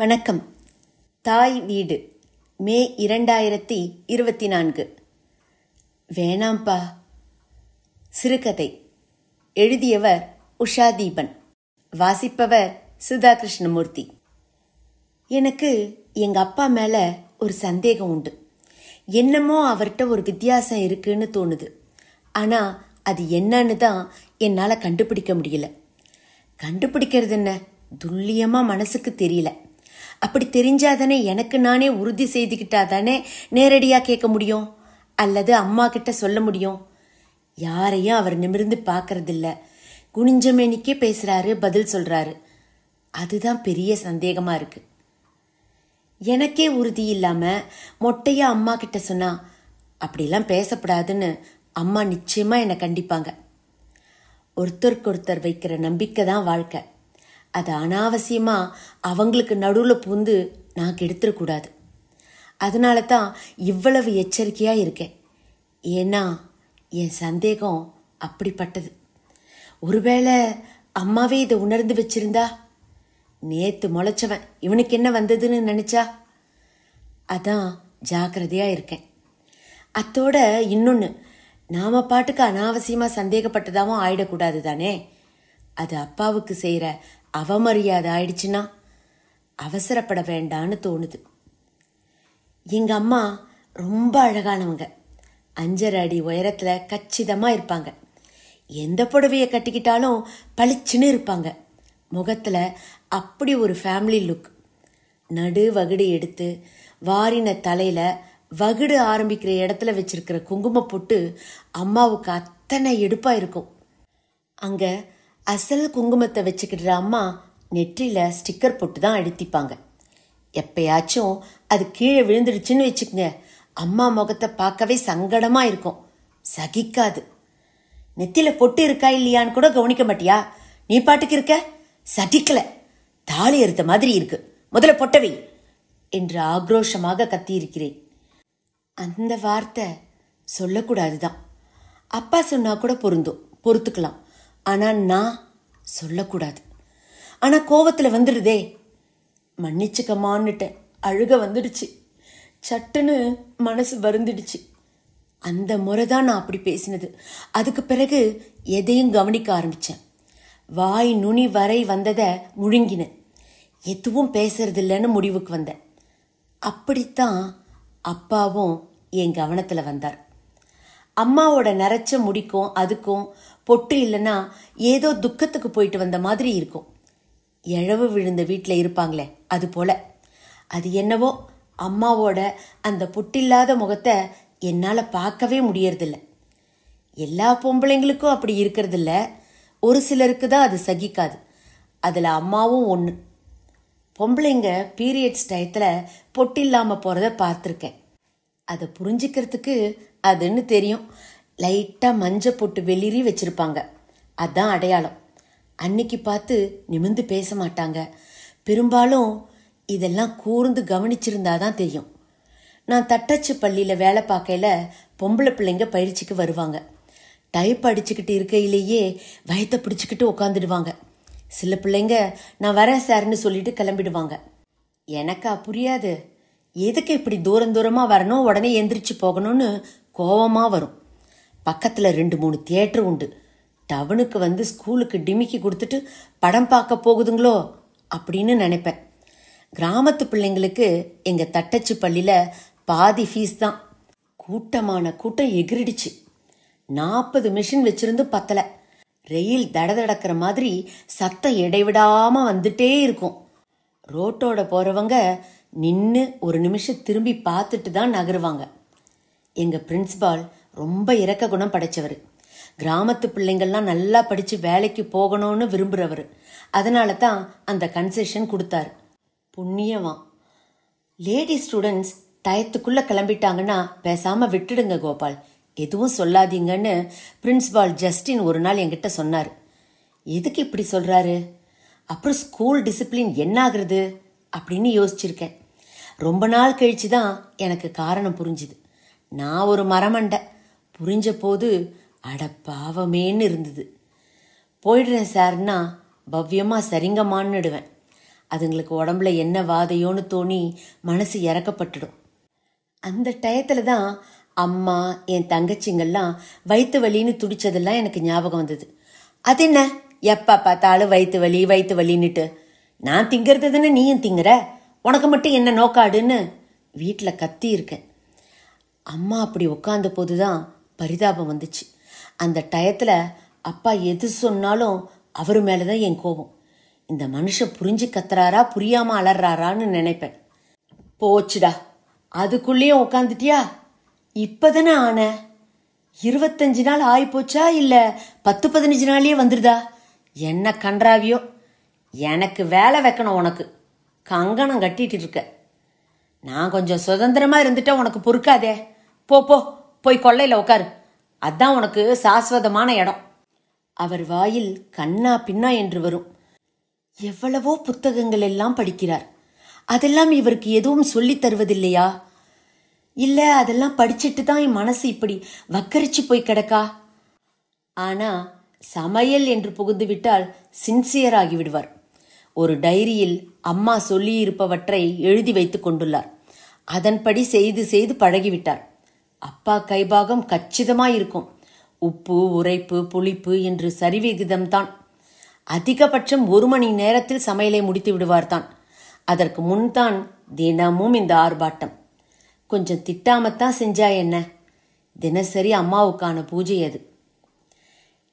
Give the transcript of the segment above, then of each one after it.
வணக்கம் தாய் வீடு மே இரண்டாயிரத்தி இருபத்தி நான்கு வேணாம்பா சிறுகதை எழுதியவர் உஷா தீபன் வாசிப்பவர் சுதா கிருஷ்ணமூர்த்தி எனக்கு எங்கள் அப்பா மேலே ஒரு சந்தேகம் உண்டு என்னமோ அவர்கிட்ட ஒரு வித்தியாசம் இருக்குன்னு தோணுது ஆனால் அது என்னன்னு தான் என்னால் கண்டுபிடிக்க முடியல கண்டுபிடிக்கிறது என்ன துல்லியமாக மனசுக்கு தெரியல அப்படி தெரிஞ்சாதானே எனக்கு நானே உறுதி செய்துக்கிட்டாதானே தானே நேரடியாக கேட்க முடியும் அல்லது அம்மா கிட்ட சொல்ல முடியும் யாரையும் அவர் நிமிர்ந்து பார்க்கறதில்ல குனிஞ்சமேனிக்கே பேசுகிறாரு பதில் சொல்கிறாரு அதுதான் பெரிய சந்தேகமாக இருக்குது எனக்கே உறுதி இல்லாமல் மொட்டையாக அம்மா கிட்ட சொன்னா அப்படிலாம் பேசப்படாதுன்னு அம்மா நிச்சயமாக என்னை கண்டிப்பாங்க ஒருத்தருக்கொருத்தர் வைக்கிற நம்பிக்கை தான் வாழ்க்கை அதை அனாவசியமாக அவங்களுக்கு நடுவில் பூந்து நான் கெடுத்துடக்கூடாது அதனால தான் இவ்வளவு எச்சரிக்கையாக இருக்கேன் ஏன்னா என் சந்தேகம் அப்படிப்பட்டது ஒருவேளை அம்மாவே இதை உணர்ந்து வச்சிருந்தா நேற்று முளைச்சவன் இவனுக்கு என்ன வந்ததுன்னு நினச்சா அதான் ஜாக்கிரதையாக இருக்கேன் அத்தோட இன்னொன்று நாம் பாட்டுக்கு அனாவசியமாக சந்தேகப்பட்டதாகவும் ஆயிடக்கூடாது தானே அது அப்பாவுக்கு செய்கிற அவமரியாதை ஆயிடுச்சுன்னா அவசரப்பட வேண்டான்னு தோணுது எங்கள் அம்மா ரொம்ப அழகானவங்க அஞ்சரை அடி உயரத்தில் கச்சிதமாக இருப்பாங்க எந்த புடவையை கட்டிக்கிட்டாலும் பளிச்சுன்னு இருப்பாங்க முகத்தில் அப்படி ஒரு ஃபேமிலி லுக் நடு வகுடு எடுத்து வாரின தலையில் வகுடு ஆரம்பிக்கிற இடத்துல வச்சிருக்கிற குங்கும பொட்டு அம்மாவுக்கு அத்தனை எடுப்பாக இருக்கும் அங்கே அசல் குங்குமத்தை வச்சுக்கிடுற அம்மா நெற்றியில் ஸ்டிக்கர் போட்டு தான் அழுத்திப்பாங்க எப்பயாச்சும் அது கீழே விழுந்துடுச்சுன்னு வச்சுக்கோங்க அம்மா முகத்தை பார்க்கவே சங்கடமாக இருக்கும் சகிக்காது நெத்தியில் பொட்டு இருக்கா இல்லையான்னு கூட கவனிக்க மாட்டியா நீ பாட்டுக்கு இருக்க சகிக்கலை தாலி அறுத்த மாதிரி இருக்கு முதல்ல பொட்டவை என்று ஆக்ரோஷமாக கத்தியிருக்கிறேன் அந்த வார்த்தை சொல்லக்கூடாது தான் அப்பா சொன்னா கூட பொருந்தும் பொறுத்துக்கலாம் ஆனால் நான் சொல்லக்கூடாது ஆனால் கோவத்தில் வந்துடுதே மன்னிச்சுக்கமான்னுட்டேன் அழுக வந்துடுச்சு சட்டுன்னு மனசு வருந்துடுச்சு அந்த முறை தான் நான் அப்படி பேசினது அதுக்கு பிறகு எதையும் கவனிக்க ஆரம்பித்தேன் வாய் நுனி வரை வந்ததை முழுங்கினேன் எதுவும் பேசுறதில்லைன்னு முடிவுக்கு வந்தேன் அப்படித்தான் அப்பாவும் என் கவனத்தில் வந்தார் அம்மாவோட நரைச்ச முடிக்கும் அதுக்கும் பொட்டு இல்லைன்னா ஏதோ துக்கத்துக்கு போயிட்டு வந்த மாதிரி இருக்கும் எழவு விழுந்த வீட்டில் இருப்பாங்களே அது போல அது என்னவோ அம்மாவோட அந்த பொட்டில்லாத முகத்தை என்னால் பார்க்கவே முடியறதில்ல எல்லா பொம்பளைங்களுக்கும் அப்படி இருக்கிறதில்ல ஒரு சிலருக்கு தான் அது சகிக்காது அதில் அம்மாவும் ஒன்று பொம்பளைங்க பீரியட்ஸ் டயத்தில் பொட்டில்லாமல் போகிறத பார்த்துருக்கேன் அதை புரிஞ்சுக்கிறதுக்கு அதுன்னு தெரியும் லைட்டாக மஞ்சள் போட்டு வெளிரி வச்சுருப்பாங்க அதுதான் அடையாளம் அன்னைக்கு பார்த்து நிமிந்து பேச மாட்டாங்க பெரும்பாலும் இதெல்லாம் கூர்ந்து கவனிச்சிருந்தா தான் தெரியும் நான் தட்டச்சு பள்ளியில் வேலை பார்க்கையில் பொம்பளை பிள்ளைங்க பயிற்சிக்கு வருவாங்க டைப் அடிச்சுக்கிட்டு இருக்கையிலேயே வயத்தை பிடிச்சிக்கிட்டு உக்காந்துடுவாங்க சில பிள்ளைங்க நான் வரேன் சார்ன்னு சொல்லிட்டு கிளம்பிடுவாங்க எனக்கா புரியாது எதுக்கு இப்படி தூரம் தூரமாக வரணும் உடனே எந்திரிச்சு போகணும்னு கோவமாக வரும் பக்கத்தில் ரெண்டு மூணு தியேட்டர் உண்டு டவுனுக்கு வந்து ஸ்கூலுக்கு டிமிக்கி கொடுத்துட்டு படம் பார்க்க போகுதுங்களோ அப்படின்னு நினைப்பேன் கிராமத்து பிள்ளைங்களுக்கு எங்கள் தட்டச்சு பள்ளியில் பாதி ஃபீஸ் தான் கூட்டமான கூட்டம் எகிரிடுச்சு நாற்பது மிஷின் வச்சிருந்து பத்தலை ரயில் தட தடக்கிற மாதிரி சத்தம் இடைவிடாமல் வந்துட்டே இருக்கும் ரோட்டோட போகிறவங்க நின்று ஒரு நிமிஷம் திரும்பி பார்த்துட்டு தான் நகருவாங்க எங்கள் பிரின்ஸ்பால் ரொம்ப இறக்க குணம் படைச்சவர் கிராமத்து பிள்ளைங்கள்லாம் நல்லா படித்து வேலைக்கு போகணும்னு விரும்புகிறவர் அதனால தான் அந்த கன்செஷன் கொடுத்தாரு புண்ணியவான் லேடி ஸ்டூடெண்ட்ஸ் டயத்துக்குள்ளே கிளம்பிட்டாங்கன்னா பேசாமல் விட்டுடுங்க கோபால் எதுவும் சொல்லாதீங்கன்னு பிரின்ஸ்பால் ஜஸ்டின் ஒரு நாள் என்கிட்ட சொன்னார் எதுக்கு இப்படி சொல்கிறாரு அப்புறம் ஸ்கூல் டிசிப்ளின் என்ன ஆகுறது அப்படின்னு யோசிச்சிருக்கேன் ரொம்ப நாள் கழிச்சு தான் எனக்கு காரணம் புரிஞ்சுது நான் ஒரு மரமண்டை புரிஞ்ச போது அட பாவமேன்னு இருந்தது போயிடுறேன் சார்னா பவ்யமாக சரிங்கமானுடுவேன் அதுங்களுக்கு உடம்புல என்ன வாதையோன்னு தோணி மனசு இறக்கப்பட்டுடும் அந்த டயத்தில் தான் அம்மா என் தங்கச்சிங்கெல்லாம் வயிற்று வலின்னு துடிச்சதெல்லாம் எனக்கு ஞாபகம் வந்தது அது என்ன எப்போ பார்த்தாலும் வயிற்று வலி வயிற்று வலின்னுட்டு நான் திங்கிறது தானே நீயும் திங்குற உனக்கு மட்டும் என்ன நோக்காடுன்னு வீட்டில் கத்தி இருக்கேன் அம்மா அப்படி உட்காந்த போது தான் பரிதாபம் வந்துச்சு அந்த டயத்தில் அப்பா எது சொன்னாலும் அவர் மேலே தான் என் கோபம் இந்த மனுஷன் புரிஞ்சு கத்துறாரா புரியாமல் அலறாரான்னு நினைப்பேன் போச்சுடா அதுக்குள்ளேயே உக்காந்துட்டியா இப்போதானே ஆன இருபத்தஞ்சு நாள் ஆகிப்போச்சா இல்லை பத்து பதினஞ்சு நாள்லேயே வந்துருதா என்ன கன்றாவியோ எனக்கு வேலை வைக்கணும் உனக்கு கங்கணம் கட்டிட்டு இருக்க நான் கொஞ்சம் சுதந்திரமாக இருந்துட்டா உனக்கு பொறுக்காதே போ போ போய் கொள்ளையில உட்காரு அதான் உனக்கு சாஸ்வதமான இடம் அவர் வாயில் கண்ணா பின்னா என்று வரும் எவ்வளவோ புத்தகங்கள் எல்லாம் படிக்கிறார் அதெல்லாம் இவருக்கு எதுவும் சொல்லித் தருவதில்லையா இல்லை அதெல்லாம் படிச்சுட்டு தான் என் மனசு இப்படி வக்கரிச்சு போய் கிடக்கா ஆனா சமையல் என்று புகுந்துவிட்டால் சின்சியர் ஆகிவிடுவார் ஒரு டைரியில் அம்மா சொல்லியிருப்பவற்றை எழுதி வைத்து கொண்டுள்ளார் அதன்படி செய்து செய்து பழகிவிட்டார் அப்பா கைபாகம் கச்சிதமாக இருக்கும் உப்பு உரைப்பு புளிப்பு என்று சரிவிகிதம்தான் அதிகபட்சம் ஒரு மணி நேரத்தில் சமையலை முடித்து விடுவார் தான் அதற்கு முன் தான் தினமும் இந்த ஆர்ப்பாட்டம் கொஞ்சம் திட்டாமத்தான் செஞ்சா என்ன தினசரி அம்மாவுக்கான பூஜை அது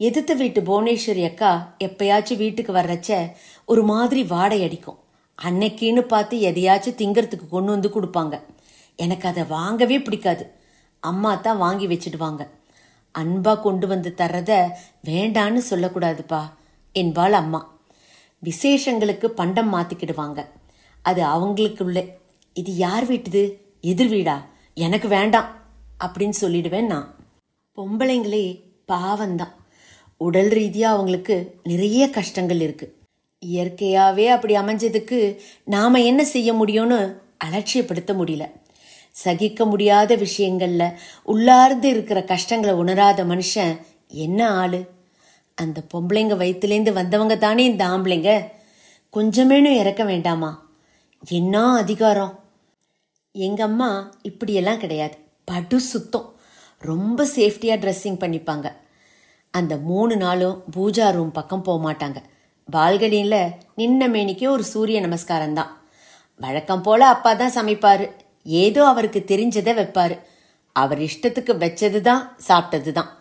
எதிர்த்த வீட்டு புவனேஸ்வரி அக்கா எப்பயாச்சும் வீட்டுக்கு வர்றச்ச ஒரு மாதிரி வாடை அடிக்கும் அன்னைக்கின்னு பார்த்து எதையாச்சும் திங்கிறதுக்கு கொண்டு வந்து கொடுப்பாங்க எனக்கு அதை வாங்கவே பிடிக்காது அம்மா தான் வாங்கி வச்சிடுவாங்க அன்பாக கொண்டு வந்து தர்றத வேண்டான்னு சொல்லக்கூடாதுப்பா என்பாள் அம்மா விசேஷங்களுக்கு பண்டம் மாற்றிக்கிடுவாங்க அது அவங்களுக்குள்ளே இது யார் வீட்டுது எதிர் வீடா எனக்கு வேண்டாம் அப்படின்னு சொல்லிடுவேன் நான் பொம்பளைங்களே பாவம்தான் உடல் ரீதியாக அவங்களுக்கு நிறைய கஷ்டங்கள் இருக்குது இயற்கையாகவே அப்படி அமைஞ்சதுக்கு நாம் என்ன செய்ய முடியும்னு அலட்சியப்படுத்த முடியல சகிக்க முடியாத விஷயங்களில் உள்ளார்ந்து இருக்கிற கஷ்டங்களை உணராத மனுஷன் என்ன ஆளு அந்த பொம்பளைங்க வயிற்றுலேருந்து வந்தவங்க தானே இந்த ஆம்பளைங்க கொஞ்சமேனும் இறக்க வேண்டாமா என்ன அதிகாரம் எங்கள் அம்மா இப்படியெல்லாம் கிடையாது படு சுத்தம் ரொம்ப சேஃப்டியாக ட்ரெஸ்ஸிங் பண்ணிப்பாங்க அந்த மூணு நாளும் பூஜா ரூம் பக்கம் போக மாட்டாங்க பால்கனியில் நின்ன மேனிக்கே ஒரு சூரிய நமஸ்காரம் தான் வழக்கம் போல் அப்பா தான் சமைப்பார் ஏதோ அவருக்கு தெரிஞ்சதை வைப்பாரு அவர் இஷ்டத்துக்கு வச்சதுதான் தான் சாப்பிட்டது தான்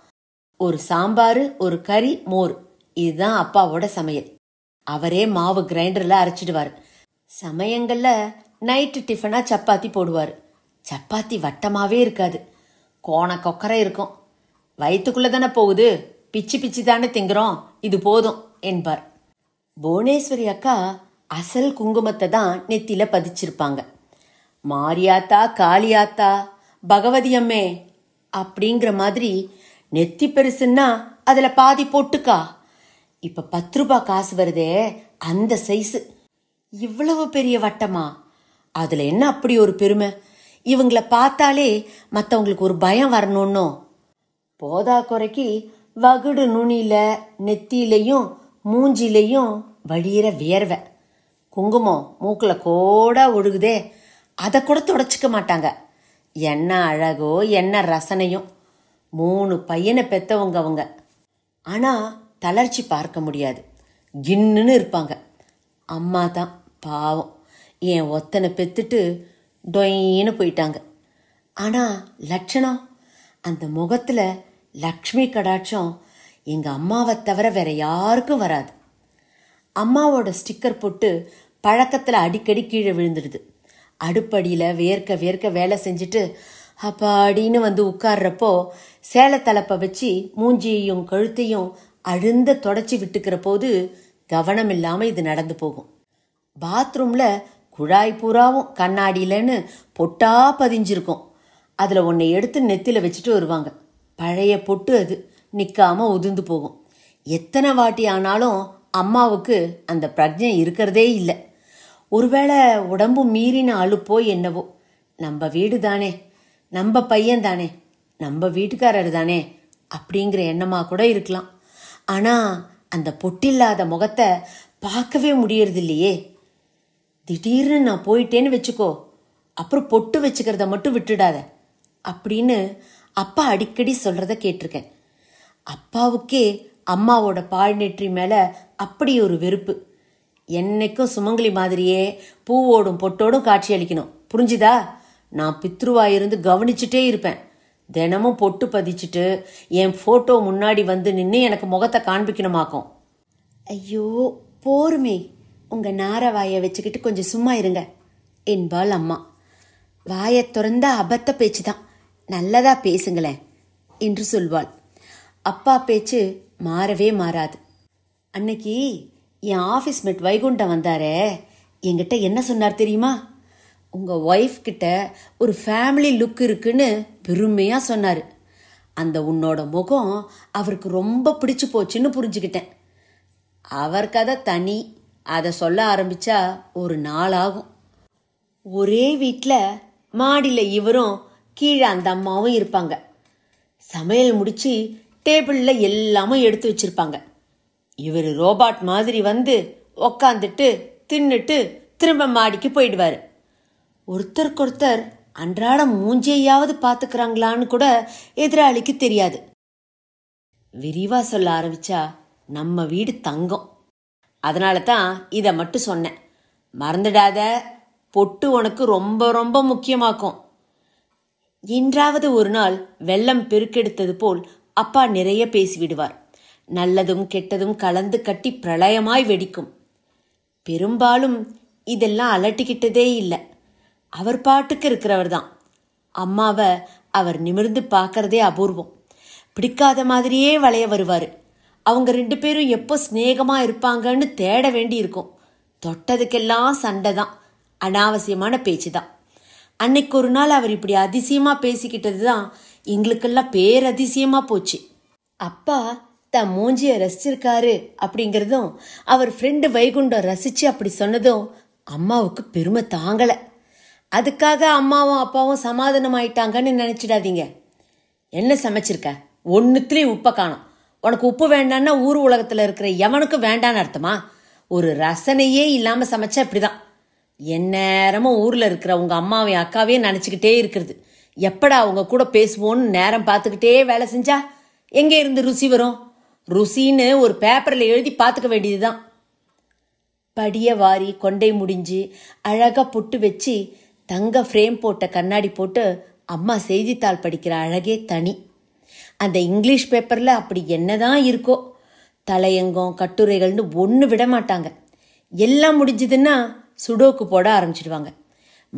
ஒரு சாம்பார் ஒரு கறி மோர் இதுதான் அப்பாவோட சமையல் அவரே மாவு கிரைண்டரில் அரைச்சிடுவார் சமயங்களில் நைட்டு டிஃபனாக சப்பாத்தி போடுவார் சப்பாத்தி வட்டமாகவே இருக்காது கோண கொக்கரை இருக்கும் வயிற்றுக்குள்ளே தானே போகுது பிச்சு பிச்சு தானே திங்குறோம் இது போதும் என்பார் புவனேஸ்வரி அக்கா அசல் குங்குமத்தை தான் நெத்தில பதிச்சிருப்பாங்க மாரியாத்தா காளியாத்தா பகவதி அம்மே அப்படிங்கிற மாதிரி நெத்தி பெருசுன்னா அதில் பாதி போட்டுக்கா இப்போ பத்து ரூபா காசு வருதே அந்த சைஸு இவ்வளவு பெரிய வட்டமா அதில் என்ன அப்படி ஒரு பெருமை இவங்கள பார்த்தாலே மற்றவங்களுக்கு ஒரு பயம் வரணும்னோ போதா குறைக்கு வகுடு நுனியில நெத்திலையும் மூஞ்சிலையும் வழியிற வியர்வை குங்குமம் மூக்கில் கோடாக ஒழுகுதே அதை கூட தொடச்சிக்க மாட்டாங்க என்ன அழகோ என்ன ரசனையும் மூணு பையனை பெற்றவங்க அவங்க ஆனால் தளர்ச்சி பார்க்க முடியாது கின்னுன்னு இருப்பாங்க அம்மா தான் பாவம் என் ஒத்தனை பெத்துட்டு டொயின்னு போயிட்டாங்க ஆனால் லட்சணம் அந்த முகத்தில் லக்ஷ்மி கடாட்சம் எங்கள் அம்மாவை தவிர வேற யாருக்கும் வராது அம்மாவோட ஸ்டிக்கர் போட்டு பழக்கத்தில் அடிக்கடி கீழே விழுந்துடுது அடுப்படியில் வேர்க்க வேர்க்க வேலை செஞ்சுட்டு அப்பாடின்னு வந்து உட்கார்றப்போ சேலை தலப்பை வச்சு மூஞ்சியையும் கழுத்தையும் அழுந்த தொடச்சி விட்டுக்கிற போது கவனம் இல்லாமல் இது நடந்து போகும் பாத்ரூமில் குழாய் பூராவும் கண்ணாடியிலன்னு பொட்டா பதிஞ்சிருக்கும் அதில் ஒன்றை எடுத்து நெத்தியில் வச்சுட்டு வருவாங்க பழைய பொட்டு அது நிற்காமல் உதிர்ந்து போகும் எத்தனை வாட்டி ஆனாலும் அம்மாவுக்கு அந்த பிரஜை இருக்கிறதே இல்லை ஒருவேளை உடம்பு மீறின அழுப்போ என்னவோ நம்ம வீடு தானே நம்ம பையன் தானே நம்ம வீட்டுக்காரர் தானே அப்படிங்கிற எண்ணமாக கூட இருக்கலாம் ஆனால் அந்த பொட்டில்லாத முகத்தை பார்க்கவே முடியறது இல்லையே திடீர்னு நான் போயிட்டேன்னு வச்சுக்கோ அப்புறம் பொட்டு வச்சுக்கிறத மட்டும் விட்டுடாத அப்படின்னு அப்பா அடிக்கடி சொல்கிறத கேட்டிருக்கேன் அப்பாவுக்கே அம்மாவோட பால் நெற்றி மேலே அப்படி ஒரு வெறுப்பு என்னைக்கும் சுமங்கலி மாதிரியே பூவோடும் பொட்டோடும் காட்சி அளிக்கணும் புரிஞ்சுதா நான் பித்ருவா இருந்து கவனிச்சுட்டே இருப்பேன் தினமும் பொட்டு பதிச்சுட்டு என் ஃபோட்டோ முன்னாடி வந்து நின்று எனக்கு முகத்தை காண்பிக்கணுமாக்கும் ஐயோ போருமே உங்கள் நார வாயை வச்சுக்கிட்டு கொஞ்சம் சும்மா இருங்க என்பாள் அம்மா வாயை திறந்த அபத்த பேச்சு தான் நல்லதா பேசுங்களேன் என்று சொல்வாள் அப்பா பேச்சு மாறவே மாறாது அன்னைக்கு என் ஆஃபீஸ் மேட் வைகுண்டம் வந்தாரே என்கிட்ட என்ன சொன்னார் தெரியுமா உங்கள் ஒய்ஃப் கிட்ட ஒரு ஃபேமிலி லுக் இருக்குன்னு பெருமையாக சொன்னார் அந்த உன்னோட முகம் அவருக்கு ரொம்ப பிடிச்சு போச்சுன்னு புரிஞ்சுக்கிட்டேன் அவர் கதை தனி அதை சொல்ல ஆரம்பிச்சா ஒரு நாள் ஆகும் ஒரே வீட்டில் மாடியில் இவரும் கீழே அந்த அம்மாவும் இருப்பாங்க சமையல் முடித்து டேபிளில் எல்லாமும் எடுத்து வச்சுருப்பாங்க இவர் ரோபாட் மாதிரி வந்து உக்காந்துட்டு தின்னுட்டு திரும்ப மாடிக்கு போயிடுவார் ஒருத்தருக்கொருத்தர் அன்றாட மூஞ்சையாவது பார்த்துக்கிறாங்களான்னு கூட எதிராளிக்கு தெரியாது விரிவா சொல்ல ஆரம்பிச்சா நம்ம வீடு தங்கம் அதனால தான் இதை மட்டும் சொன்னேன் மறந்துடாத பொட்டு உனக்கு ரொம்ப ரொம்ப முக்கியமாக்கும் என்றாவது ஒரு நாள் வெள்ளம் பெருக்கெடுத்தது போல் அப்பா நிறைய பேசிவிடுவார் நல்லதும் கெட்டதும் கலந்து கட்டி பிரளயமாய் வெடிக்கும் பெரும்பாலும் இதெல்லாம் அலட்டிக்கிட்டதே இல்லை அவர் பாட்டுக்கு இருக்கிறவர் தான் அம்மாவை அவர் நிமிர்ந்து பார்க்கறதே அபூர்வம் பிடிக்காத மாதிரியே வளைய வருவார் அவங்க ரெண்டு பேரும் எப்போ சிநேகமாக இருப்பாங்கன்னு தேட வேண்டி இருக்கும் தொட்டதுக்கெல்லாம் சண்டை தான் அனாவசியமான பேச்சு தான் அன்னைக்கு ஒரு நாள் அவர் இப்படி அதிசயமாக பேசிக்கிட்டது தான் எங்களுக்கெல்லாம் பேரதிசயமாக போச்சு அப்பா தான் மூஞ்சிய ரசிச்சிருக்காரு அப்படிங்கிறதும் அவர் ஃப்ரெண்டு வைகுண்டம் ரசிச்சு அப்படி சொன்னதும் அம்மாவுக்கு பெருமை தாங்கலை அதுக்காக அம்மாவும் அப்பாவும் சமாதானம் ஆயிட்டாங்கன்னு நினச்சிடாதீங்க என்ன சமைச்சிருக்க ஒன்றுத்துலேயும் உப்பை காணும் உனக்கு உப்பு வேண்டான்னா ஊர் உலகத்தில் இருக்கிற எவனுக்கும் வேண்டான்னு அர்த்தமா ஒரு ரசனையே இல்லாமல் சமைச்சா இப்படிதான் எந்நேரமும் ஊரில் இருக்கிற உங்கள் அம்மாவையும் அக்காவையும் நினச்சிக்கிட்டே இருக்கிறது எப்படா அவங்க கூட பேசுவோன்னு நேரம் பார்த்துக்கிட்டே வேலை செஞ்சா எங்கே இருந்து ருசி வரும் ருசின்னு ஒரு பேப்பரில் எழுதி பார்த்துக்க வேண்டியதுதான் படிய வாரி கொண்டை முடிஞ்சு அழகாக புட்டு வச்சு தங்க ஃப்ரேம் போட்ட கண்ணாடி போட்டு அம்மா செய்தித்தாள் படிக்கிற அழகே தனி அந்த இங்கிலீஷ் பேப்பரில் அப்படி என்னதான் இருக்கோ தலையங்கம் கட்டுரைகள்னு ஒன்று விட மாட்டாங்க எல்லாம் முடிஞ்சதுன்னா சுடோக்கு போட ஆரம்பிச்சிடுவாங்க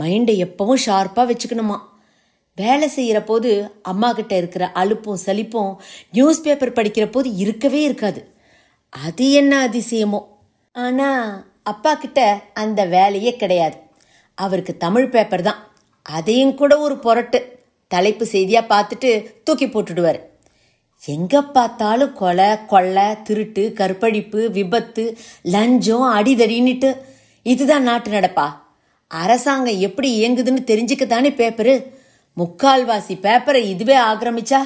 மைண்டை எப்பவும் ஷார்ப்பாக வச்சுக்கணுமா வேலை செய்கிற போது அம்மா கிட்ட இருக்கிற அலுப்பும் சலிப்பும் நியூஸ் பேப்பர் படிக்கிற போது இருக்கவே இருக்காது அது என்ன அதிசயமோ ஆனால் அப்பா கிட்ட அந்த வேலையே கிடையாது அவருக்கு தமிழ் பேப்பர் தான் அதையும் கூட ஒரு புரட்டு தலைப்பு செய்தியாக பார்த்துட்டு தூக்கி போட்டுடுவார் எங்கே பார்த்தாலும் கொலை கொள்ளை திருட்டு கற்பழிப்பு விபத்து லஞ்சம் அடிதடின்னுட்டு இதுதான் நாட்டு நடப்பா அரசாங்கம் எப்படி இயங்குதுன்னு தெரிஞ்சுக்கத்தானே பேப்பரு முக்கால்வாசி பேப்பரை இதுவே ஆக்கிரமிச்சா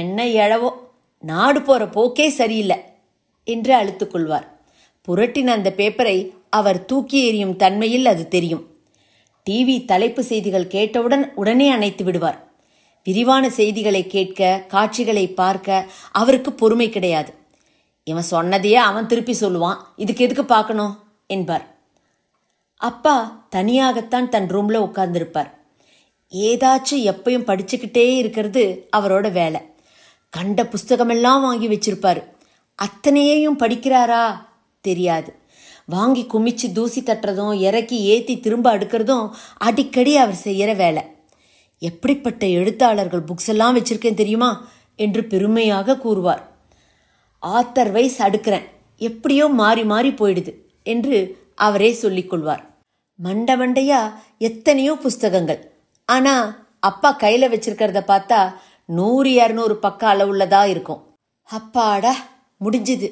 என்ன எழவோ நாடு போற போக்கே சரியில்லை என்று அழுத்துக்கொள்வார் புரட்டின அந்த பேப்பரை அவர் தூக்கி எறியும் தன்மையில் அது தெரியும் டிவி தலைப்பு செய்திகள் கேட்டவுடன் உடனே அணைத்து விடுவார் விரிவான செய்திகளை கேட்க காட்சிகளை பார்க்க அவருக்கு பொறுமை கிடையாது இவன் சொன்னதையே அவன் திருப்பி சொல்லுவான் இதுக்கு எதுக்கு பார்க்கணும் என்பார் அப்பா தனியாகத்தான் தன் ரூம்ல உட்கார்ந்திருப்பார் ஏதாச்சும் எப்பயும் படிச்சுக்கிட்டே இருக்கிறது அவரோட வேலை கண்ட புஸ்தகமெல்லாம் வாங்கி வச்சிருப்பாரு அத்தனையையும் படிக்கிறாரா தெரியாது வாங்கி குமிச்சு தூசி தட்டுறதும் இறக்கி ஏற்றி திரும்ப அடுக்கிறதும் அடிக்கடி அவர் செய்கிற வேலை எப்படிப்பட்ட எழுத்தாளர்கள் புக்ஸ் எல்லாம் வச்சிருக்கேன் தெரியுமா என்று பெருமையாக கூறுவார் ஆத்தர் வைஸ் அடுக்கிறேன் எப்படியோ மாறி மாறி போயிடுது என்று அவரே சொல்லிக்கொள்வார் மண்ட மண்டையா எத்தனையோ புஸ்தகங்கள் ஆனா அப்பா கையில வச்சிருக்கிறத பார்த்தா நூறு இரநூறு பக்க அளவுள்ளதா இருக்கும் அப்பாடா முடிஞ்சது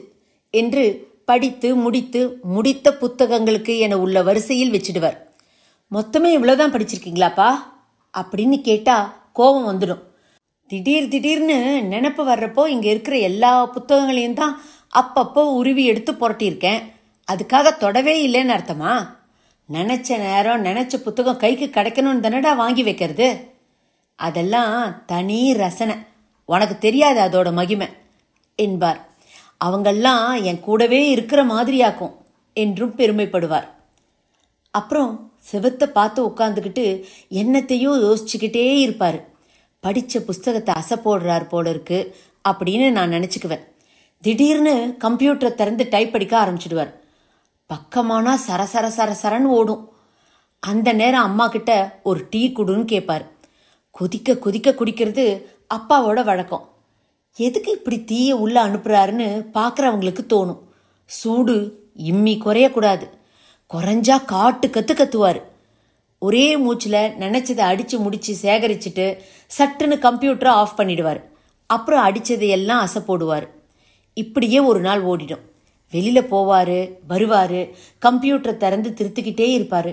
என்று படித்து முடித்து முடித்த புத்தகங்களுக்கு என உள்ள வரிசையில் வச்சிடுவார் மொத்தமே இவ்வளவுதான் படிச்சிருக்கீங்களாப்பா அப்படின்னு கேட்டா கோபம் வந்துடும் திடீர் திடீர்னு நினப்பு வர்றப்போ இங்கே இருக்கிற எல்லா புத்தகங்களையும் தான் அப்பப்போ உருவி எடுத்து புரட்டியிருக்கேன் அதுக்காக தொடவே இல்லைன்னு அர்த்தமா நினச்ச நேரம் நினச்ச புத்தகம் கைக்கு கிடைக்கணும்னு தானடா வாங்கி வைக்கிறது அதெல்லாம் தனி ரசனை உனக்கு தெரியாது அதோட மகிமை என்பார் அவங்கெல்லாம் என் கூடவே இருக்கிற மாதிரியாக்கும் என்றும் பெருமைப்படுவார் அப்புறம் செவத்தை பார்த்து உட்காந்துக்கிட்டு என்னத்தையும் யோசிச்சுக்கிட்டே இருப்பார் படித்த புஸ்தகத்தை அசை போடுறார் போல இருக்கு அப்படின்னு நான் நினச்சிக்குவேன் திடீர்னு கம்ப்யூட்டரை திறந்து டைப் படிக்க ஆரம்பிச்சிடுவார் பக்கமானா சரசர சரசரன்னு ஓடும் அந்த நேரம் அம்மா கிட்ட ஒரு டீ குடுன்னு கேட்பார் கொதிக்க கொதிக்க குடிக்கிறது அப்பாவோட வழக்கம் எதுக்கு இப்படி தீயை உள்ளே அனுப்புகிறாருன்னு பார்க்குறவங்களுக்கு தோணும் சூடு இம்மி குறையக்கூடாது குறைஞ்சா காட்டு கற்று கத்துவார் ஒரே மூச்சில் நினச்சதை அடித்து முடித்து சேகரிச்சுட்டு சட்டுன்னு கம்ப்யூட்டரை ஆஃப் பண்ணிடுவார் அப்புறம் அடித்ததையெல்லாம் அசை போடுவார் இப்படியே ஒரு நாள் ஓடிடும் வெளியில போவாரு வருவாரு கம்ப்யூட்டரை திறந்து திருத்திக்கிட்டே இருப்பாரு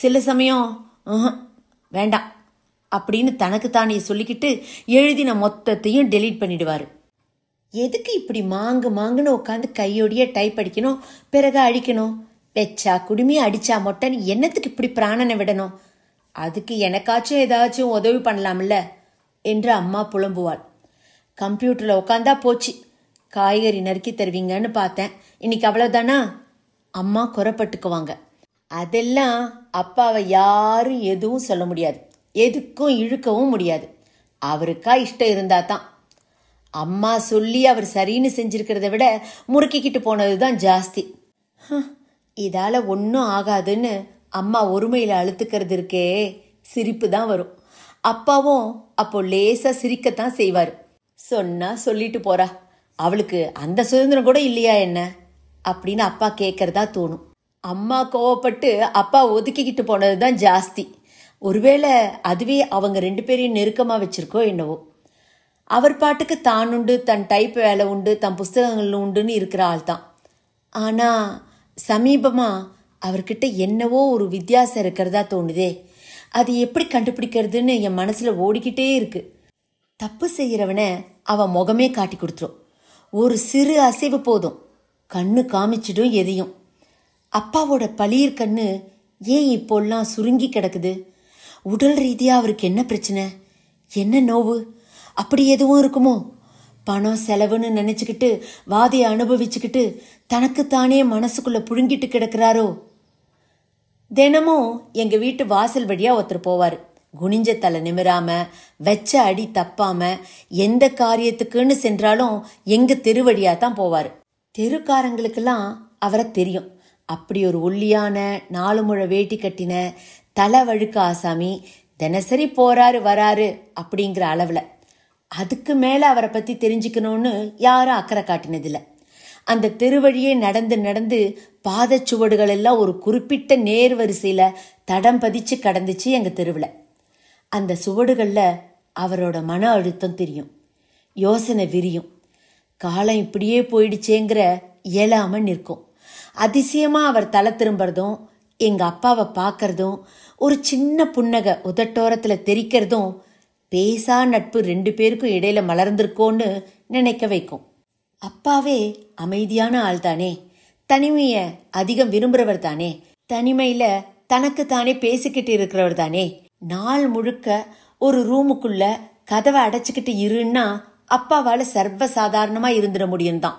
சில சமயம் வேண்டாம் அப்படின்னு தனக்கு தானே சொல்லிக்கிட்டு எழுதின மொத்தத்தையும் டெலீட் பண்ணிடுவாரு எதுக்கு இப்படி மாங்கு மாங்குன்னு உட்காந்து கையோடைய டைப் அடிக்கணும் பிறகு அடிக்கணும் வெச்சா குடுமி அடிச்சா மொட்டைன்னு என்னத்துக்கு இப்படி பிராணனை விடணும் அதுக்கு எனக்காச்சும் ஏதாச்சும் உதவி பண்ணலாம்ல என்று அம்மா புலம்புவாள் கம்ப்யூட்டரில் உட்காந்தா போச்சு காய்கறி நறுக்கி தருவீங்கன்னு பார்த்தேன் இன்னைக்கு அவ்வளோதானா அம்மா குறப்பட்டுக்குவாங்க அதெல்லாம் அப்பாவை யாரும் எதுவும் சொல்ல முடியாது எதுக்கும் இழுக்கவும் முடியாது அவருக்கா இஷ்டம் இருந்தா தான் அம்மா சொல்லி அவர் சரின்னு செஞ்சிருக்கிறத விட முறுக்கிக்கிட்டு போனது தான் ஜாஸ்தி இதால் ஒன்றும் ஆகாதுன்னு அம்மா ஒருமையில் அழுத்துக்கிறது இருக்கே சிரிப்பு தான் வரும் அப்பாவும் அப்போ லேசாக சிரிக்கத்தான் செய்வார் சொன்னா சொல்லிட்டு போறா அவளுக்கு அந்த சுதந்திரம் கூட இல்லையா என்ன அப்படின்னு அப்பா கேட்கறதா தோணும் அம்மா கோவப்பட்டு அப்பா ஒதுக்கிக்கிட்டு போனது தான் ஜாஸ்தி ஒருவேளை அதுவே அவங்க ரெண்டு பேரையும் நெருக்கமாக வச்சிருக்கோ என்னவோ அவர் பாட்டுக்கு தான் உண்டு தன் டைப் வேலை உண்டு தன் புஸ்தகங்கள் உண்டுன்னு இருக்கிற ஆள் தான் ஆனால் சமீபமாக அவர்கிட்ட என்னவோ ஒரு வித்தியாசம் இருக்கிறதா தோணுதே அது எப்படி கண்டுபிடிக்கிறதுன்னு என் மனசில் ஓடிக்கிட்டே இருக்கு தப்பு செய்கிறவனை அவன் முகமே காட்டி கொடுத்துரும் ஒரு சிறு அசைவு போதும் கண்ணு காமிச்சிடும் எதையும் அப்பாவோட பளியர் கண்ணு ஏன் இப்போல்லாம் சுருங்கி கிடக்குது உடல் ரீதியாக அவருக்கு என்ன பிரச்சனை என்ன நோவு அப்படி எதுவும் இருக்குமோ பணம் செலவுன்னு நினச்சிக்கிட்டு வாதியை அனுபவிச்சுக்கிட்டு தனக்குத்தானே மனசுக்குள்ளே புழுங்கிட்டு கிடக்கிறாரோ தினமும் எங்கள் வீட்டு வாசல் வழியாக ஒருத்தர் போவார் குனிஞ்ச தலை நிமிராம வச்ச அடி தப்பாம எந்த காரியத்துக்குன்னு சென்றாலும் எங்க தெருவழியா தான் போவார் தெருக்காரங்களுக்கெல்லாம் அவரை தெரியும் அப்படி ஒரு ஒல்லியான நாலு முழ வேட்டி கட்டின தலை வழுக்க ஆசாமி தினசரி போறாரு வராரு அப்படிங்கிற அளவில் அதுக்கு மேலே அவரை பற்றி தெரிஞ்சுக்கணும்னு யாரும் அக்கறை காட்டினதில்லை அந்த தெருவழியே நடந்து நடந்து பாதச்சுவடுகள் எல்லாம் ஒரு குறிப்பிட்ட நேர் வரிசையில் தடம் பதிச்சு கடந்துச்சு எங்கள் தெருவில் அந்த சுவடுகளில் அவரோட மன அழுத்தம் தெரியும் யோசனை விரியும் காலம் இப்படியே போயிடுச்சேங்கிற இயலாமல் நிற்கும் அதிசயமாக அவர் தலை திரும்புறதும் எங்கள் அப்பாவை பார்க்கறதும் ஒரு சின்ன புன்னகை உதட்டோரத்தில் தெரிக்கிறதும் பேசா நட்பு ரெண்டு பேருக்கும் இடையில மலர்ந்திருக்கோன்னு நினைக்க வைக்கும் அப்பாவே அமைதியான ஆள் தானே தனிமையை அதிகம் விரும்புகிறவர் தானே தனிமையில் தனக்கு தானே பேசிக்கிட்டு இருக்கிறவர் தானே நாள் முழுக்க ஒரு ரூமுக்குள்ள கதவை அடைச்சிக்கிட்டு இருன்னா அப்பாவால் சர்வ சாதாரணமாக இருந்துட முடியும் தான்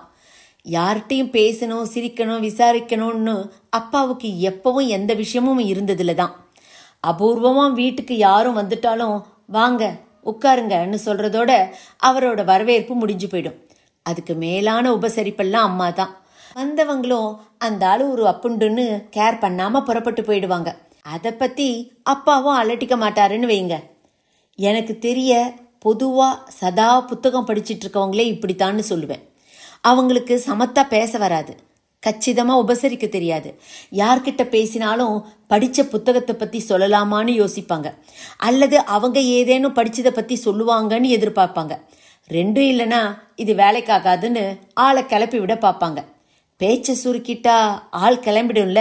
யார்கிட்டையும் பேசணும் சிரிக்கணும் விசாரிக்கணும்னு அப்பாவுக்கு எப்பவும் எந்த விஷயமும் இருந்ததில்ல தான் அபூர்வமாக வீட்டுக்கு யாரும் வந்துட்டாலும் வாங்க உட்காருங்கன்னு சொல்கிறதோட அவரோட வரவேற்பு முடிஞ்சு போயிடும் அதுக்கு மேலான உபசரிப்பெல்லாம் அம்மா தான் வந்தவங்களும் அந்த ஆளு ஒரு அப்புண்டுன்னு கேர் பண்ணாமல் புறப்பட்டு போயிடுவாங்க அதை பற்றி அப்பாவும் அலட்டிக்க மாட்டாருன்னு வைங்க எனக்கு தெரிய பொதுவாக சதா புத்தகம் படிச்சுட்டு இருக்கவங்களே இப்படித்தான்னு சொல்லுவேன் அவங்களுக்கு சமத்தா பேச வராது கச்சிதமாக உபசரிக்க தெரியாது யார்கிட்ட பேசினாலும் படித்த புத்தகத்தை பற்றி சொல்லலாமான்னு யோசிப்பாங்க அல்லது அவங்க ஏதேனும் படித்ததை பற்றி சொல்லுவாங்கன்னு எதிர்பார்ப்பாங்க ரெண்டும் இல்லைனா இது வேலைக்காகாதுன்னு ஆளை கிளப்பி விட பார்ப்பாங்க பேச்சை சுருக்கிட்டா ஆள் கிளம்பிடும்ல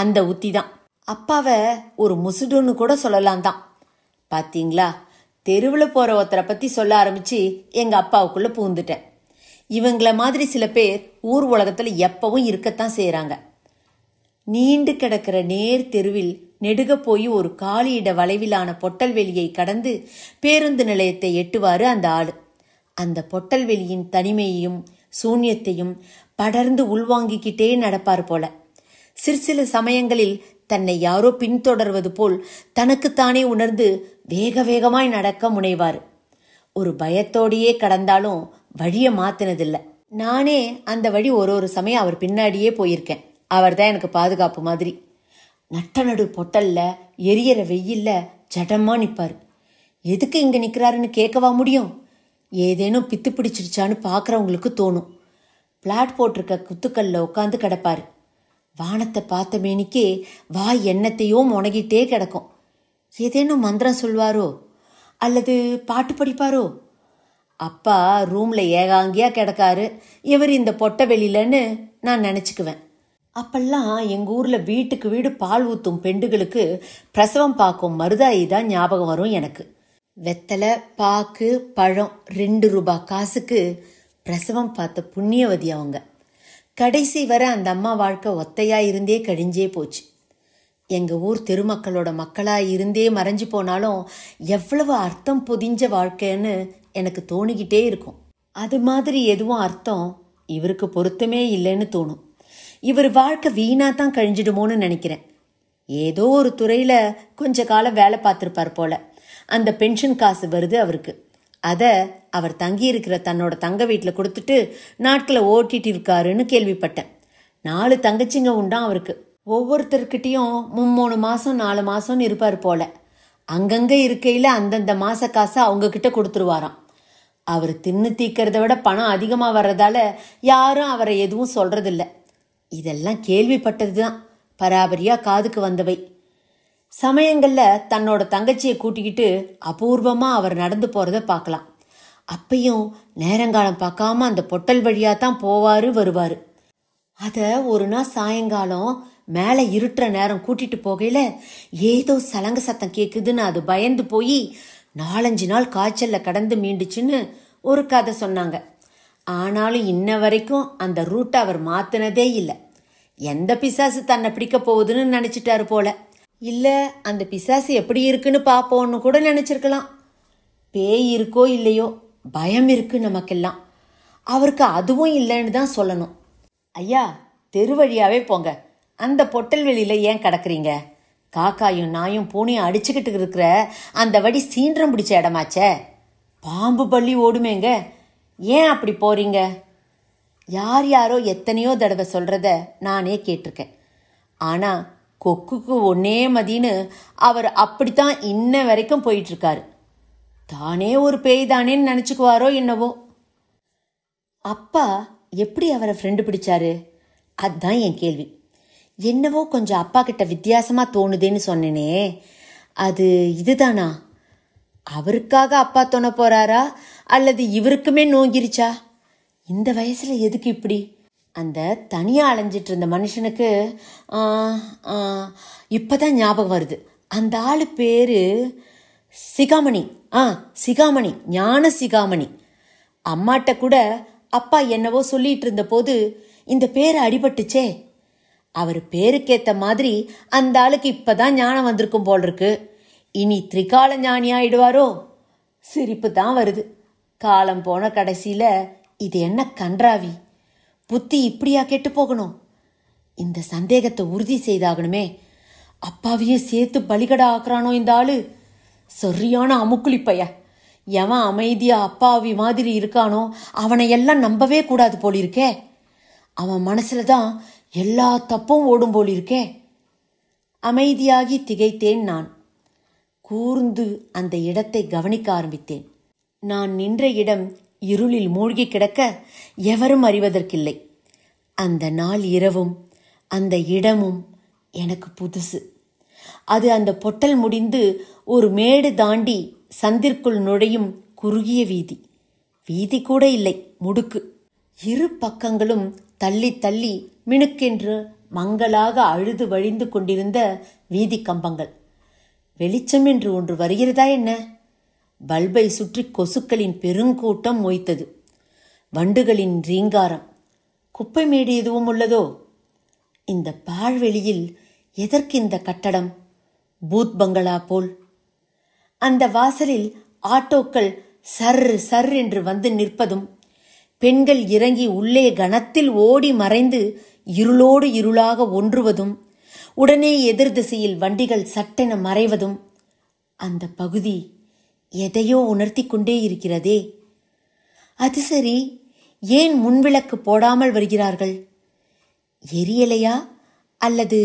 அந்த உத்தி தான் அப்பாவை ஒரு முசுடுன்னு கூட சொல்லலாம் தான் பாத்தீங்களா தெருவில் போகிற ஒருத்தரை பற்றி சொல்ல ஆரம்பித்து எங்கள் அப்பாவுக்குள்ளே பூந்துட்டேன் இவங்கள மாதிரி சில பேர் ஊர் உலகத்தில் எப்பவும் இருக்கத்தான் செய்கிறாங்க நீண்டு கிடக்கிற நேர் தெருவில் நெடுக போய் ஒரு காலியிட வளைவிலான பொட்டல் வெளியை கடந்து பேருந்து நிலையத்தை எட்டுவாரு அந்த ஆள் அந்த பொட்டல் வெளியின் தனிமையையும் சூன்யத்தையும் படர்ந்து உள்வாங்கிக்கிட்டே நடப்பார் போல சிற்சில சமயங்களில் தன்னை யாரோ பின்தொடர்வது போல் தனக்குத்தானே உணர்ந்து வேக வேகமாய் நடக்க முனைவார் ஒரு பயத்தோடையே கடந்தாலும் வழியை மாத்தினதில்லை நானே அந்த வழி ஒரு ஒரு சமயம் அவர் பின்னாடியே போயிருக்கேன் அவர் தான் எனக்கு பாதுகாப்பு மாதிரி நட்ட நடு பொட்டல்ல எரியற வெயில்ல ஜடமா நிற்பார் எதுக்கு இங்க நிற்கிறாருன்னு கேட்கவா முடியும் ஏதேனும் பித்து பிடிச்சிருச்சான்னு பார்க்குறவங்களுக்கு தோணும் பிளாட் போட்டிருக்க குத்துக்கல்ல உட்காந்து கிடப்பாரு வானத்தை பார்த்த மேனிக்கே வாய் எண்ணத்தையோ முனகிட்டே கிடக்கும் ஏதேனும் மந்திரம் சொல்வாரோ அல்லது பாட்டு படிப்பாரோ அப்பா ரூமில் ஏகாங்கியாக கிடக்காரு இவர் இந்த பொட்டை வெளியிலன்னு நான் நினைச்சுக்குவேன் அப்பெல்லாம் எங்கள் ஊரில் வீட்டுக்கு வீடு பால் ஊற்றும் பெண்டுகளுக்கு பிரசவம் பார்க்கும் மருதாயி தான் ஞாபகம் வரும் எனக்கு வெத்தலை பாக்கு பழம் ரெண்டு ரூபா காசுக்கு பிரசவம் பார்த்த புண்ணியவதி அவங்க கடைசி வர அந்த அம்மா வாழ்க்கை ஒத்தையா இருந்தே கழிஞ்சே போச்சு எங்கள் ஊர் திருமக்களோட மக்களாக இருந்தே மறைஞ்சு போனாலும் எவ்வளவு அர்த்தம் பொதிஞ்ச வாழ்க்கைன்னு எனக்கு தோணிக்கிட்டே இருக்கும் அது மாதிரி எதுவும் அர்த்தம் இவருக்கு பொருத்தமே இல்லைன்னு தோணும் இவர் வாழ்க்கை வீணா தான் கழிஞ்சிடுமோன்னு நினைக்கிறேன் ஏதோ ஒரு துறையில் கொஞ்ச காலம் வேலை பார்த்துருப்பார் போல அந்த பென்ஷன் காசு வருது அவருக்கு அதை அவர் தங்கியிருக்கிற தன்னோட தங்க வீட்டில் கொடுத்துட்டு நாட்களை ஓட்டிட்டு இருக்காருன்னு கேள்விப்பட்டேன் நாலு தங்கச்சிங்க உண்டான் அவருக்கு ஒவ்வொருத்தர்கிட்டையும் மும்மூணு மாதம் நாலு மாதம்னு இருப்பார் போல அங்கங்கே இருக்கையில் அந்தந்த மாத காசை அவங்கக்கிட்ட கொடுத்துருவாராம் அவர் தின்னு தீக்கிறத விட பணம் அதிகமாக வர்றதால யாரும் அவரை எதுவும் சொல்கிறதில்ல இதெல்லாம் கேள்விப்பட்டது தான் பராபரியாக காதுக்கு வந்தவை சமயங்களில் தன்னோட தங்கச்சியை கூட்டிக்கிட்டு அபூர்வமாக அவர் நடந்து போகிறத பார்க்கலாம் அப்பையும் நேரங்காலம் பார்க்காம அந்த பொட்டல் வழியாக தான் போவார் வருவார் அதை ஒரு நாள் சாயங்காலம் மேலே இருட்டுற நேரம் கூட்டிட்டு போகையில் ஏதோ சலங்க சத்தம் கேட்குதுன்னு அது பயந்து போய் நாலஞ்சு நாள் காய்ச்சலில் கடந்து மீண்டுச்சுன்னு ஒரு கதை சொன்னாங்க ஆனாலும் இன்ன வரைக்கும் அந்த ரூட்டை அவர் மாற்றினதே இல்லை எந்த பிசாசு தன்னை பிடிக்க போகுதுன்னு நினச்சிட்டாரு போல இல்லை அந்த பிசாசு எப்படி இருக்குன்னு பார்ப்போன்னு கூட நினச்சிருக்கலாம் பேய் இருக்கோ இல்லையோ பயம் இருக்கு நமக்கெல்லாம் அவருக்கு அதுவும் இல்லைன்னு தான் சொல்லணும் ஐயா தெரு வழியாவே போங்க அந்த பொட்டல் வெளியில் ஏன் கிடக்குறீங்க காக்காயும் நாயும் பூனையும் அடிச்சுக்கிட்டு இருக்கிற அந்த வடி சீன்றம் பிடிச்ச இடமாச்சே பாம்பு பள்ளி ஓடுமேங்க ஏன் அப்படி போறீங்க யார் யாரோ எத்தனையோ தடவை சொல்கிறத நானே கேட்டிருக்கேன் ஆனால் கொக்குக்கு ஒன்னே மதின்னு அவர் அப்படித்தான் இன்ன வரைக்கும் இருக்காரு தானே ஒரு பேய் தானேன்னு நினச்சிக்குவாரோ என்னவோ அப்பா எப்படி அவரை ஃப்ரெண்டு பிடிச்சாரு அதுதான் என் கேள்வி என்னவோ கொஞ்சம் அப்பா கிட்ட வித்தியாசமாக தோணுதேன்னு சொன்னேனே அது இதுதானா அவருக்காக அப்பா தோண போறாரா அல்லது இவருக்குமே நோங்கிருச்சா இந்த வயசில் எதுக்கு இப்படி அந்த தனியாக அலைஞ்சிட்டு இருந்த மனுஷனுக்கு இப்போ தான் ஞாபகம் வருது அந்த ஆள் பேர் சிகாமணி ஆ சிகாமணி ஞான சிகாமணி அம்மாட்ட கூட அப்பா என்னவோ சொல்லிட்டு போது இந்த பேர் அடிபட்டுச்சே அவர் பேருக்கேத்த மாதிரி அந்த ஆளுக்கு இப்பதான் ஞானம் வந்திருக்கும் போல் இருக்கு இனி திரிகால ஞானி ஆயிடுவாரோ சிரிப்பு தான் வருது காலம் போன கடைசியில இது என்ன கன்றாவி புத்தி இப்படியா கெட்டு போகணும் இந்த சந்தேகத்தை உறுதி செய்தாகணுமே அப்பாவையும் சேர்த்து பலிகடா ஆக்குறானோ இந்த ஆளு சரியான அமுக்குழி பைய எவன் அமைதியா அப்பாவி மாதிரி இருக்கானோ அவனை எல்லாம் நம்பவே கூடாது போலிருக்கே அவன் மனசுல தான் எல்லா தப்பும் ஓடும் போலிருக்கே அமைதியாகி திகைத்தேன் நான் கூர்ந்து அந்த இடத்தை கவனிக்க ஆரம்பித்தேன் நான் நின்ற இடம் இருளில் மூழ்கி கிடக்க எவரும் அறிவதற்கில்லை அந்த நாள் இரவும் அந்த இடமும் எனக்கு புதுசு அது அந்த பொட்டல் முடிந்து ஒரு மேடு தாண்டி சந்திற்குள் நுழையும் குறுகிய வீதி வீதி கூட இல்லை முடுக்கு இரு பக்கங்களும் தள்ளி தள்ளி மினுக்கென்று மங்களாக அழுது வழிந்து கொண்டிருந்த வீதி கம்பங்கள் வெளிச்சம் என்று ஒன்று வருகிறதா என்ன பல்பை சுற்றி கொசுக்களின் பெருங்கூட்டம் மொய்த்தது வண்டுகளின் ரீங்காரம் குப்பை மேடு எதுவும் உள்ளதோ இந்த பாழ்வெளியில் எதற்கு இந்த கட்டடம் பூத் பங்களா போல் அந்த வாசலில் ஆட்டோக்கள் சர் சர் என்று வந்து நிற்பதும் பெண்கள் இறங்கி உள்ளே கணத்தில் ஓடி மறைந்து இருளோடு இருளாக ஒன்றுவதும் உடனே எதிர் திசையில் வண்டிகள் சட்டென மறைவதும் அந்த பகுதி எதையோ உணர்த்தி கொண்டே இருக்கிறதே அது சரி ஏன் முன்விளக்கு போடாமல் வருகிறார்கள் எரியலையா அல்லது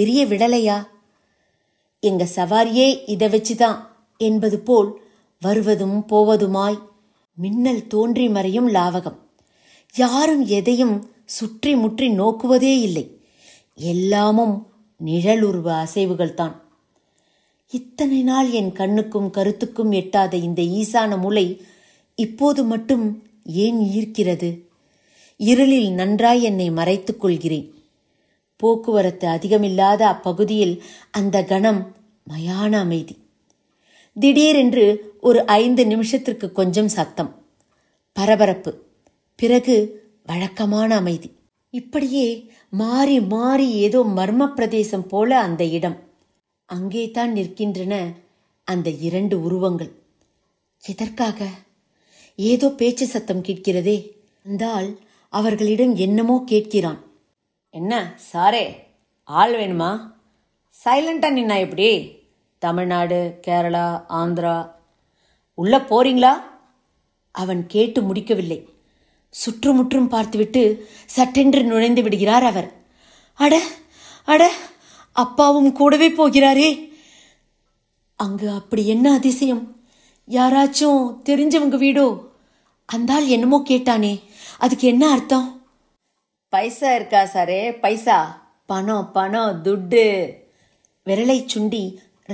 எரிய விடலையா எங்க சவாரியே இதை வச்சுதான் என்பது போல் வருவதும் போவதுமாய் மின்னல் தோன்றி மறையும் லாவகம் யாரும் எதையும் சுற்றி முற்றி நோக்குவதே இல்லை எல்லாமும் நிழலுருவ அசைவுகள்தான் இத்தனை நாள் என் கண்ணுக்கும் கருத்துக்கும் எட்டாத இந்த ஈசான முலை இப்போது மட்டும் ஏன் ஈர்க்கிறது இருளில் நன்றாய் என்னை மறைத்துக் கொள்கிறேன் போக்குவரத்து அதிகமில்லாத அப்பகுதியில் அந்த கணம் மயான அமைதி திடீரென்று ஒரு ஐந்து நிமிஷத்திற்கு கொஞ்சம் சத்தம் பரபரப்பு பிறகு வழக்கமான அமைதி இப்படியே மாறி மாறி ஏதோ மர்ம பிரதேசம் போல அந்த இடம் அங்கே தான் நிற்கின்றன அந்த இரண்டு உருவங்கள் எதற்காக ஏதோ பேச்சு சத்தம் கேட்கிறதே அந்தால் அவர்களிடம் என்னமோ கேட்கிறான் என்ன சாரே ஆள் வேணுமா சைலண்டா நின்னா எப்படி தமிழ்நாடு கேரளா ஆந்திரா உள்ளே போறீங்களா அவன் கேட்டு முடிக்கவில்லை சுற்றுமுற்றும் பார்த்துவிட்டு சட்டென்று நுழைந்து விடுகிறார் அவர் அட அட அப்பாவும் கூடவே போகிறாரே அங்கு அப்படி என்ன அதிசயம் யாராச்சும் தெரிஞ்சவங்க வீடோ அந்தாள் என்னமோ கேட்டானே அதுக்கு என்ன அர்த்தம் பைசா இருக்கா சாரே பைசா பணம் பணம் துட்டு விரலை சுண்டி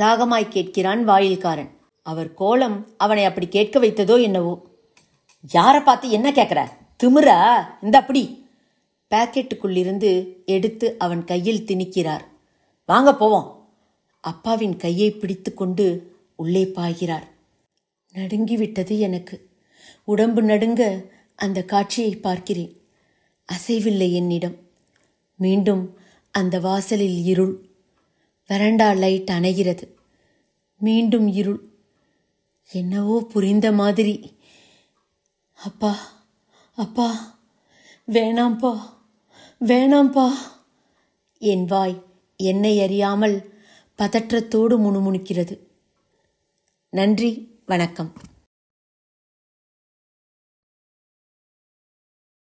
ராகமாய் கேட்கிறான் வாயில்காரன் அவர் கோலம் அவனை அப்படி கேட்க வைத்ததோ என்னவோ யாரை பார்த்து என்ன கேட்குற திமுறா இந்த அப்படி பேக்கெட்டுக்குள்ளிருந்து எடுத்து அவன் கையில் திணிக்கிறார் வாங்க போவோம் அப்பாவின் கையை பிடித்து கொண்டு உள்ளே பாய்கிறார் நடுங்கிவிட்டது எனக்கு உடம்பு நடுங்க அந்த காட்சியை பார்க்கிறேன் அசைவில்லை என்னிடம் மீண்டும் அந்த வாசலில் இருள் வரண்டா லைட் அணைகிறது மீண்டும் இருள் என்னவோ புரிந்த மாதிரி அப்பா அப்பா வேணாம்ப்பா வேணாம்ப்பா என் வாய் என்னை அறியாமல் பதற்றத்தோடு முணுமுணுக்கிறது நன்றி வணக்கம்